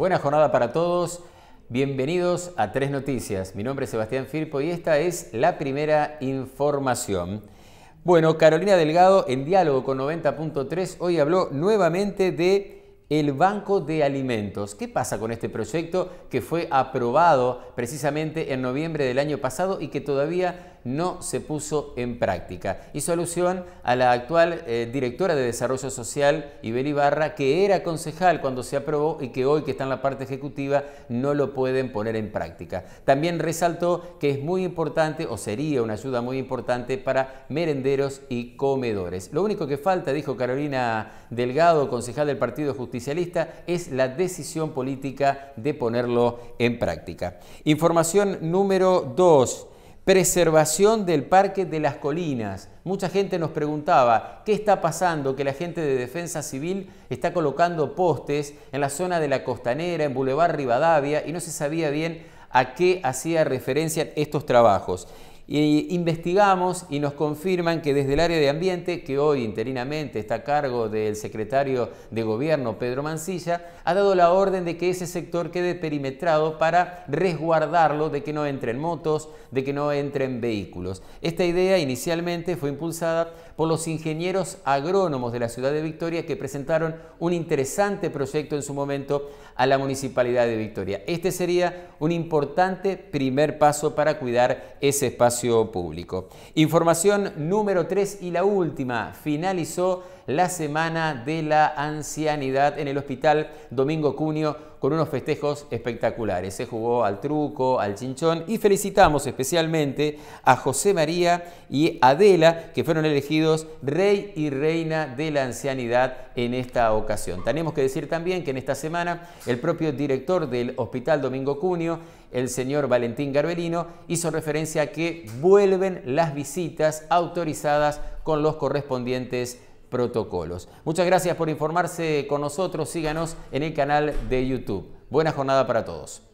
Buena jornada para todos. Bienvenidos a Tres Noticias. Mi nombre es Sebastián Firpo y esta es la primera información. Bueno, Carolina Delgado en diálogo con 90.3 hoy habló nuevamente de el Banco de Alimentos. ¿Qué pasa con este proyecto que fue aprobado precisamente en noviembre del año pasado y que todavía no se puso en práctica. Hizo alusión a la actual eh, directora de Desarrollo Social, Ibel Ibarra, que era concejal cuando se aprobó y que hoy que está en la parte ejecutiva no lo pueden poner en práctica. También resaltó que es muy importante o sería una ayuda muy importante para merenderos y comedores. Lo único que falta, dijo Carolina Delgado, concejal del Partido Justicialista, es la decisión política de ponerlo en práctica. Información número 2 preservación del Parque de las Colinas. Mucha gente nos preguntaba qué está pasando, que la gente de Defensa Civil está colocando postes en la zona de la Costanera, en Boulevard Rivadavia, y no se sabía bien a qué hacía referencia estos trabajos. Y investigamos y nos confirman que desde el área de ambiente, que hoy interinamente está a cargo del secretario de gobierno Pedro Mancilla, ha dado la orden de que ese sector quede perimetrado para resguardarlo de que no entren motos, de que no entren vehículos. Esta idea inicialmente fue impulsada por los ingenieros agrónomos de la ciudad de Victoria que presentaron un interesante proyecto en su momento a la municipalidad de Victoria. Este sería un importante primer paso para cuidar ese espacio público. Información número 3 y la última. Finalizó la semana de la ancianidad en el Hospital Domingo Cunio con unos festejos espectaculares. Se jugó al truco, al chinchón y felicitamos especialmente a José María y Adela, que fueron elegidos rey y reina de la ancianidad en esta ocasión. Tenemos que decir también que en esta semana el propio director del Hospital Domingo Cunio, el señor Valentín Garbelino, hizo referencia a que vuelven las visitas autorizadas con los correspondientes protocolos. Muchas gracias por informarse con nosotros. Síganos en el canal de YouTube. Buena jornada para todos.